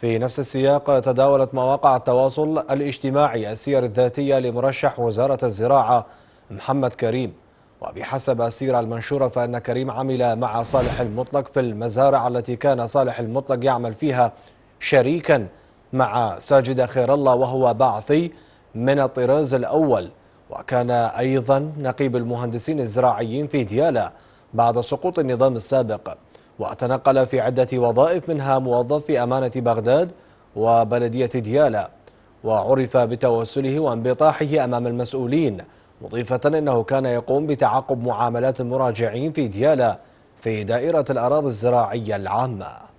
في نفس السياق تداولت مواقع التواصل الاجتماعي السير الذاتية لمرشح وزارة الزراعة محمد كريم وبحسب السيرة المنشورة فإن كريم عمل مع صالح المطلق في المزارع التي كان صالح المطلق يعمل فيها شريكا مع ساجد خير الله وهو بعثي من الطراز الأول وكان أيضا نقيب المهندسين الزراعيين في ديالى بعد سقوط النظام السابق وتنقل في عدة وظائف منها موظف في أمانة بغداد وبلدية ديالى وعرف بتوسله وانبطاحه أمام المسؤولين مضيفة أنه كان يقوم بتعقب معاملات المراجعين في ديالى في دائرة الأراضي الزراعية العامة